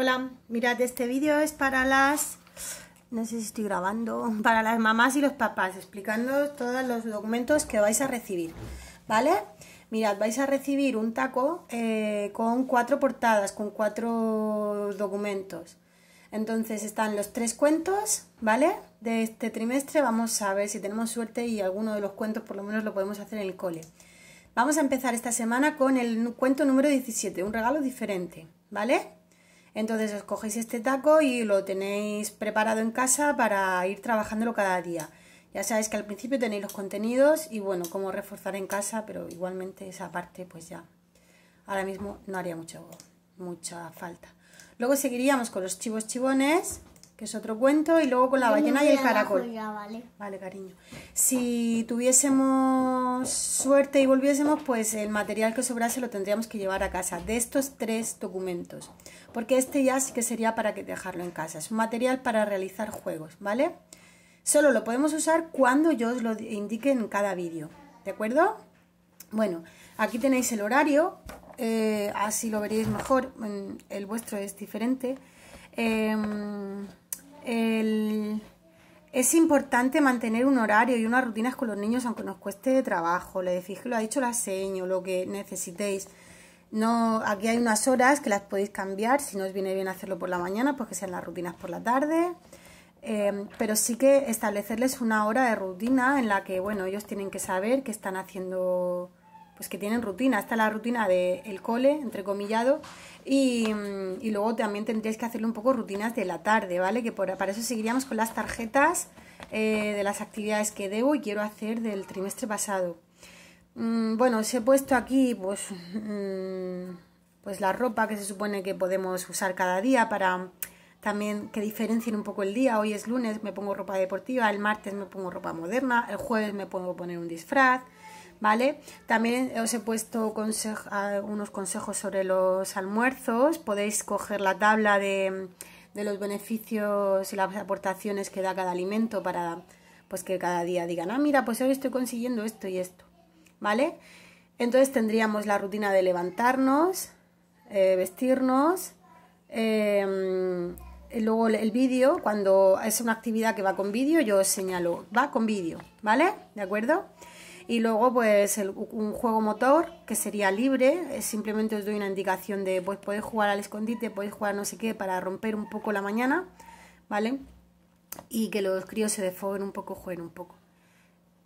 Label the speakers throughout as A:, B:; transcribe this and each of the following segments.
A: Hola, mirad, este vídeo es para las... No sé si estoy grabando. Para las mamás y los papás, explicando todos los documentos que vais a recibir. ¿Vale? Mirad, vais a recibir un taco eh, con cuatro portadas, con cuatro documentos. Entonces están los tres cuentos, ¿vale? De este trimestre vamos a ver si tenemos suerte y alguno de los cuentos por lo menos lo podemos hacer en el cole. Vamos a empezar esta semana con el cuento número 17, un regalo diferente, ¿vale? Entonces os cogéis este taco y lo tenéis preparado en casa para ir trabajándolo cada día. Ya sabéis que al principio tenéis los contenidos y bueno, cómo reforzar en casa, pero igualmente esa parte pues ya ahora mismo no haría mucho, mucha falta. Luego seguiríamos con los chivos chivones que es otro cuento, y luego con la ballena y el caracol. vale. cariño. Si tuviésemos suerte y volviésemos, pues el material que sobrase lo tendríamos que llevar a casa, de estos tres documentos, porque este ya sí que sería para que dejarlo en casa, es un material para realizar juegos, ¿vale? Solo lo podemos usar cuando yo os lo indique en cada vídeo, ¿de acuerdo? Bueno, aquí tenéis el horario, eh, así lo veréis mejor, mm, el vuestro es diferente. Em, el, es importante mantener un horario y unas rutinas con los niños, aunque nos cueste de trabajo. Le decís que lo ha dicho la seño, lo que necesitéis. No, aquí hay unas horas que las podéis cambiar. Si no os viene bien hacerlo por la mañana, pues que sean las rutinas por la tarde. Eh, pero sí que establecerles una hora de rutina en la que, bueno, ellos tienen que saber qué están haciendo pues que tienen rutina. hasta la rutina del cole, entrecomillado, y, mm, y luego también tendríais que hacerle un poco rutinas de la tarde, ¿vale? Que para eso seguiríamos con las tarjetas eh, de las actividades que debo y quiero hacer del trimestre pasado. Mm, bueno, os he puesto aquí, pues... Mm, pues la ropa que se supone que podemos usar cada día para también que diferencien un poco el día. Hoy es lunes, me pongo ropa deportiva, el martes me pongo ropa moderna, el jueves me pongo poner un disfraz, ¿vale? También os he puesto unos consejos sobre los almuerzos, podéis coger la tabla de, los beneficios y las aportaciones que da cada alimento para pues que cada día digan, ah, mira, pues hoy estoy consiguiendo esto y esto, ¿vale? Entonces tendríamos la rutina de levantarnos, eh, vestirnos, em, luego el vídeo, cuando es una actividad que va con vídeo, yo os señalo, va con vídeo, ¿vale? ¿De acuerdo? y luego pues un juego motor que sería libre, simplemente os doy una indicación de pues podéis jugar al escondite, podéis jugar no sé qué para romper un poco la mañana, ¿vale? Y que los críos se desfoguen un poco, jueguen un poco.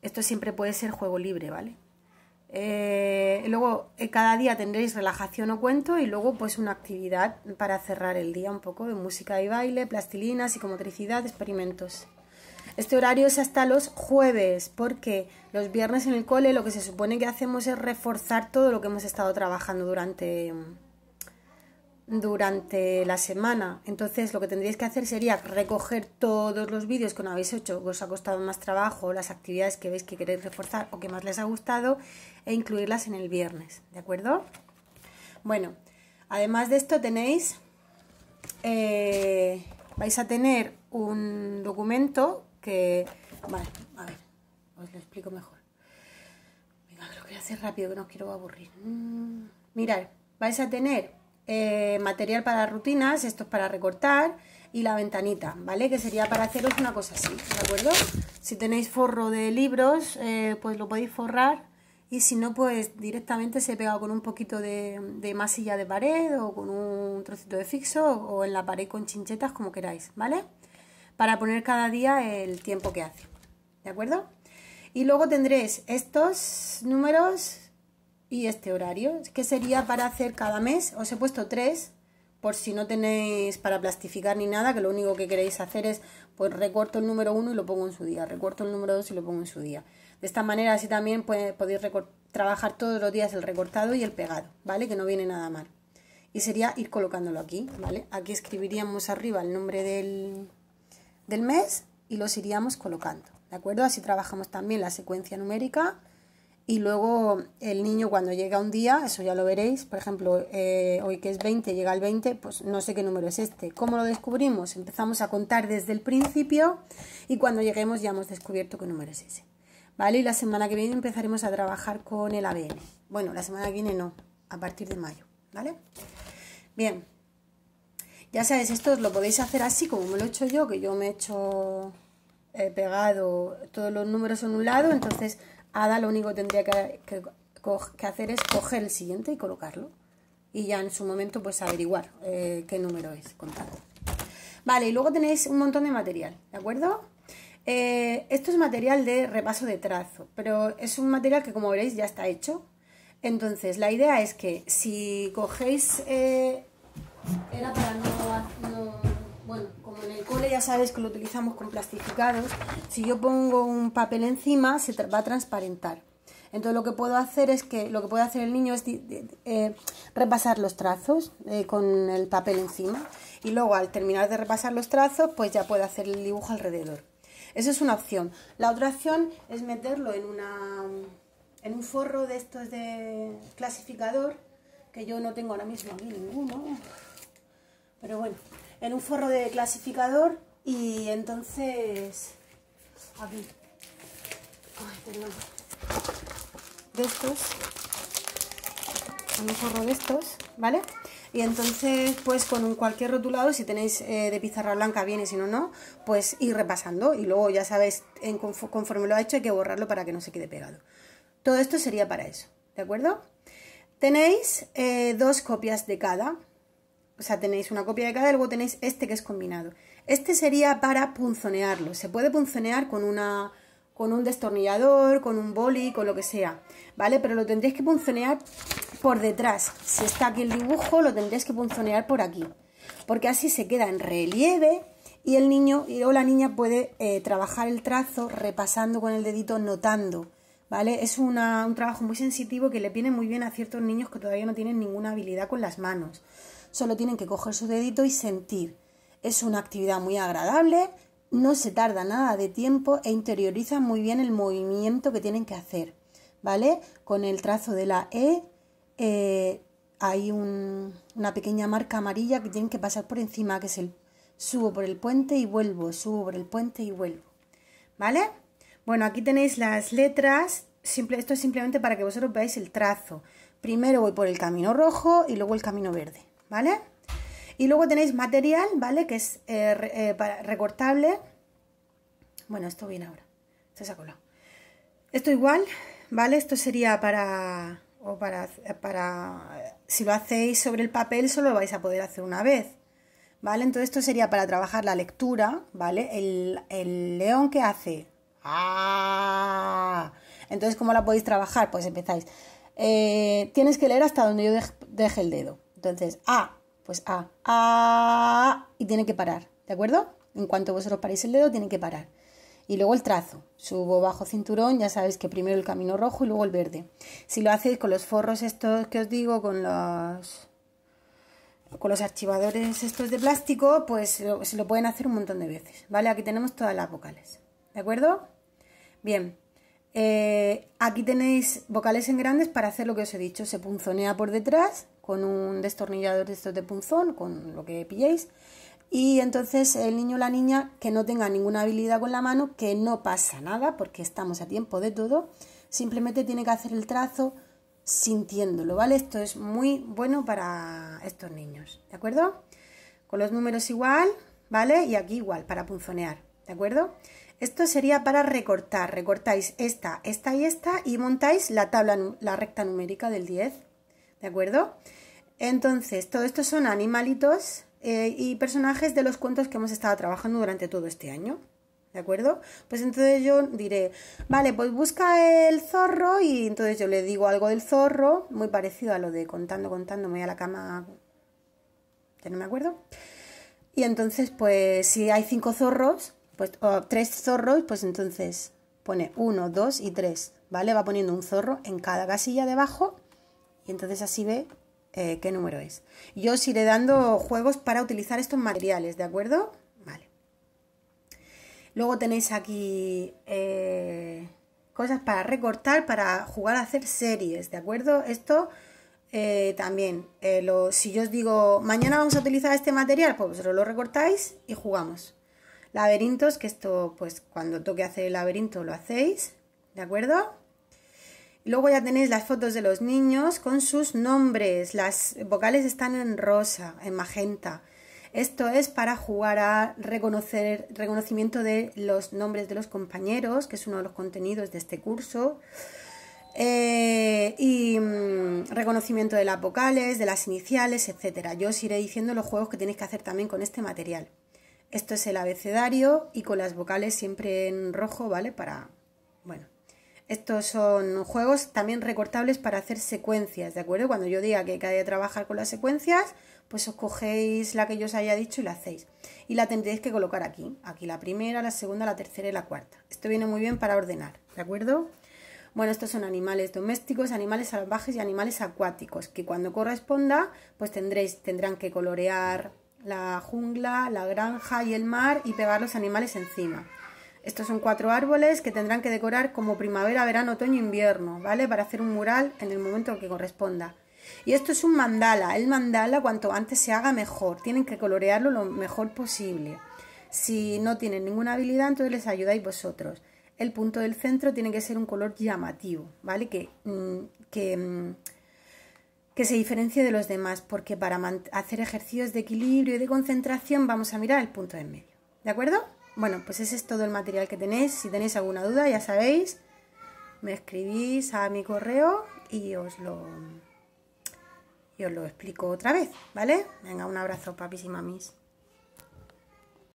A: Esto siempre puede ser juego libre, ¿vale? Eh, luego eh, cada día tendréis relajación o cuento y luego pues una actividad para cerrar el día un poco de música y baile, plastilina, psicomotricidad, experimentos. Este horario es hasta los jueves, porque los viernes en el cole lo que se supone que hacemos es reforzar todo lo que hemos estado trabajando durante, durante la semana. Entonces lo que tendríais que hacer sería recoger todos los vídeos que no habéis hecho, que os ha costado más trabajo, las actividades que veis que queréis reforzar o que más les ha gustado, e incluirlas en el viernes, ¿de acuerdo? Bueno, además de esto tenéis... Eh, vais a tener un documento que... Vale, a ver, os lo explico mejor. Venga, que lo a hacer rápido, que no os quiero aburrir. Mm, mirad, vais a tener eh, material para rutinas, esto es para recortar, y la ventanita, ¿vale? Que sería para haceros una cosa así, ¿de acuerdo? Si tenéis forro de libros, eh, pues lo podéis forrar y si no, pues directamente se pega con un poquito de, masilla de pared o con un trocito de fixo o en la pared con chinchetas, como queráis, ¿vale? vale para poner cada día el tiempo que hace. ¿De acuerdo? Y luego tendréis estos números y este horario, que sería para hacer cada mes. Os he puesto tres, por si no tenéis para plastificar ni nada, que lo único que queréis hacer es, pues recorto el número uno y lo pongo en su día, recorto el número dos y lo pongo en su día. De esta manera así también podéis trabajar todos los días el recortado y el pegado, ¿vale? Que no viene nada mal. Y sería ir colocándolo aquí, ¿vale? Aquí escribiríamos arriba el nombre del, del mes y los iríamos colocando. ¿De acuerdo? Así trabajamos también la secuencia numérica y luego el niño cuando llega un día, eso ya lo veréis, por ejemplo, eh, hoy que es 20, llega el 20, pues no sé qué número es este. ¿Cómo lo descubrimos? Empezamos a contar desde el principio y cuando lleguemos ya hemos descubierto qué número es ese. ¿Vale? Y la semana que viene empezaremos a trabajar con el ABN. Bueno, la semana que viene no, a partir de mayo, ¿vale? Bien, ya sabéis, esto lo podéis hacer así como me lo he hecho yo, que yo me he hecho pegado todos los números en un lado, entonces Ada lo único que tendría que, hacer es coger el siguiente y colocarlo. Y ya en su momento pues averiguar eh, qué número es contado. Vale, y luego tenéis un montón de material, ¿de acuerdo? Eh, esto es material de repaso de trazo, pero es un material que como veréis ya está hecho. Entonces la idea es que si cogéis... Eh, era para bueno, como en el cole ya sabes que lo utilizamos con plastificados, si yo pongo un papel encima se va a transparentar. Entonces lo que puedo hacer es que lo que puede hacer el niño es eh, repasar los trazos eh, con el papel encima y luego al terminar de repasar los trazos pues ya puede hacer el dibujo alrededor. Esa es una opción. La otra opción es meterlo en en un forro de estos de clasificador que yo no tengo ahora mismo aquí ninguno. Pero bueno, en un forro de clasificador y entonces aquí. De estos. En un forro de estos, ¿vale? Y entonces, pues con cualquier rotulado, si tenéis eh, de pizarra blanca, viene, si no, no, pues ir repasando. Y luego, ya sabéis, conforme lo ha hecho, hay que borrarlo para que no se quede pegado. Todo esto sería para eso, ¿de acuerdo? Tenéis eh, dos copias de cada, o sea, tenéis una copia de cada y luego tenéis este que es combinado. Este sería para punzonearlo. Se puede punzonear con una con un destornillador, con un boli, con lo que sea, ¿vale? Pero lo tendréis que punzonear por detrás. Si está aquí el dibujo, lo tendréis que punzonear por aquí. Porque así se queda en relieve y el niño o la niña puede eh, trabajar el trazo repasando con el dedito, notando, ¿vale? Es un trabajo muy sensitivo que le viene muy bien a ciertos niños que todavía no tienen ninguna habilidad con las manos. Solo tienen que coger su dedito y sentir. Es una actividad muy agradable, no se tarda nada de tiempo e interioriza muy bien el movimiento que tienen que hacer. ¿Vale? Con el trazo de la E eh, hay una pequeña marca amarilla que tienen que pasar por encima, que es el subo por el puente y vuelvo, subo por el puente y vuelvo. ¿Vale? Bueno, aquí tenéis las letras. Simple, esto es simplemente para que vosotros veáis el trazo. Primero voy por el camino rojo y luego el camino verde. ¿vale? Y luego tenéis material, ¿vale? Que es eh, eh, recortable. Bueno, esto viene ahora. Se Esto igual, ¿vale? Esto sería para... O para, para... Si lo hacéis sobre el papel, solo lo vais a poder hacer una vez. ¿Vale? Entonces esto sería para trabajar la lectura, ¿vale? El, león que hace... ¡Ah! Entonces, ¿cómo la podéis trabajar? Pues empezáis. Eh, tienes que leer hasta donde yo deje el dedo. Entonces, A, pues A, A, y tiene que parar, ¿de acuerdo? En cuanto vosotros paréis el dedo, tiene que parar. Y luego el trazo. Subo bajo cinturón, ya sabéis que primero el camino rojo y luego el verde. Si lo hacéis con los forros estos que os digo, con los con los archivadores estos de plástico, pues se lo pueden hacer un montón de veces, ¿vale? Aquí tenemos todas las vocales, ¿de acuerdo? Bien, eh, aquí tenéis vocales en grandes para hacer lo que os he dicho, se punzonea por detrás con un destornillador de estos de punzón, con lo que pilléis. Y entonces el niño o la niña que no tenga ninguna habilidad con la mano, que no pasa nada, porque estamos a tiempo de todo, simplemente tiene que hacer el trazo sintiéndolo, ¿vale? Esto es muy bueno para estos niños, ¿de acuerdo? Con los números igual, ¿vale? Y aquí igual, para punzonear, ¿de acuerdo? Esto sería para recortar, recortáis esta, esta y esta y montáis la tabla, la recta numérica del 10, ¿de acuerdo? Entonces, todo esto son animalitos eh, y personajes de los cuentos que hemos estado trabajando durante todo este año. ¿De acuerdo? Pues entonces yo diré, vale, pues busca el zorro y entonces yo le digo algo del zorro, muy parecido a lo de contando, contando, me voy a la cama, ya no me acuerdo. Y entonces, pues si hay cinco zorros, pues, o tres zorros, pues entonces pone uno, dos y tres, ¿vale? Va poniendo un zorro en cada casilla debajo y entonces así ve eh, qué número es. Yo os iré dando juegos para utilizar estos materiales, ¿de acuerdo? Vale. Luego tenéis aquí eh, cosas para recortar, para jugar a hacer series, ¿de acuerdo? Esto eh, también, si yo os digo, mañana vamos a utilizar este material, pues lo recortáis y jugamos. Laberintos, que esto, pues cuando toque hacer el laberinto lo hacéis, ¿de acuerdo? Luego ya tenéis las fotos de los niños con sus nombres. Las vocales están en rosa, en magenta. Esto es para jugar a reconocer reconocimiento de los nombres de los compañeros, que es uno de los contenidos de este curso. Eh, y mm, reconocimiento de las vocales, de las iniciales, etc. Yo os iré diciendo los juegos que tenéis que hacer también con este material. Esto es el abecedario y con las vocales siempre en rojo, ¿vale? Para estos son juegos también recortables para hacer secuencias, ¿de acuerdo? Cuando yo diga que hay que trabajar con las secuencias, pues os cogéis la que yo os haya dicho y la hacéis. Y la tendréis que colocar aquí. Aquí la primera, la segunda, la tercera y la cuarta. Esto viene muy bien para ordenar, ¿de acuerdo? Bueno, estos son animales domésticos, animales salvajes y animales acuáticos, que cuando corresponda, pues tendréis, tendrán que colorear la jungla, la granja y el mar y pegar los animales encima. Estos son cuatro árboles que tendrán que decorar como primavera, verano, otoño, invierno, ¿vale? Para hacer un mural en el momento que corresponda. Y esto es un mandala. El mandala cuanto antes se haga mejor. Tienen que colorearlo lo mejor posible. Si no tienen ninguna habilidad, entonces les ayudáis vosotros. El punto del centro tiene que ser un color llamativo, ¿vale? Que, mm, que, mm, que se diferencie de los demás, porque para hacer ejercicios de equilibrio y de concentración vamos a mirar el punto en medio. ¿De acuerdo? Bueno, pues ese es todo el material que tenéis. Si tenéis alguna duda, ya sabéis, me escribís a mi correo y os lo, lo explico otra vez, ¿vale? Venga, un abrazo, papis y mamis.